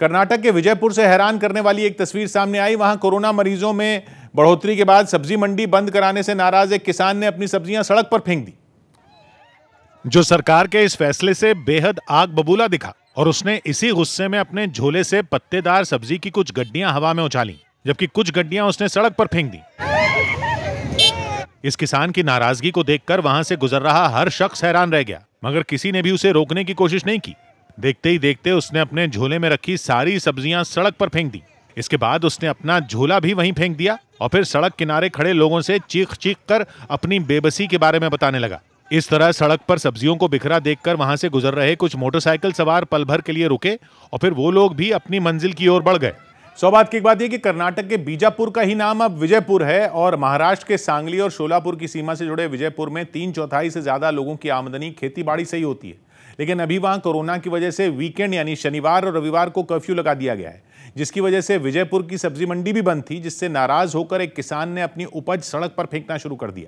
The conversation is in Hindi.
कर्नाटक के विजयपुर से हैरान करने वाली एक तस्वीर सामने आई वहां कोरोना मरीजों में बढ़ोतरी के बाद सब्जी मंडी बंद कराने से नाराज एक किसान ने अपनी सब्जियां सड़क पर फेंक दी जो सरकार के इस फैसले से बेहद आग बबूला दिखा और उसने इसी गुस्से में अपने झोले से पत्तेदार सब्जी की कुछ गड्डियां हवा में उछाली जबकि कुछ गड्डियां उसने सड़क पर फेंक दी इस किसान की नाराजगी को देखकर वहां से गुजर रहा हर शख्स हैरान रह गया मगर किसी ने भी उसे रोकने की कोशिश नहीं की देखते ही देखते उसने अपने झोले में रखी सारी सब्जियां सड़क पर फेंक दी इसके बाद उसने अपना झोला भी वहीं फेंक दिया और फिर सड़क किनारे खड़े लोगों से चीख चीख कर अपनी बेबसी के बारे में बताने लगा इस तरह सड़क पर सब्जियों को बिखरा देखकर वहां से गुजर रहे कुछ मोटरसाइकिल सवार पल भर के लिए रुके और फिर वो लोग भी अपनी मंजिल की ओर बढ़ गए सौबात की एक बात यह कि कर्नाटक के बीजापुर का ही नाम अब विजयपुर है और महाराष्ट्र के सांगली और शोलापुर की सीमा से जुड़े विजयपुर में तीन चौथाई से ज्यादा लोगों की आमदनी खेतीबाड़ी से ही होती है लेकिन अभी वहाँ कोरोना की वजह से वीकेंड यानी शनिवार और रविवार को कर्फ्यू लगा दिया गया है जिसकी वजह से विजयपुर की सब्जी मंडी भी बंद थी जिससे नाराज होकर एक किसान ने अपनी उपज सड़क पर फेंकना शुरू कर दिया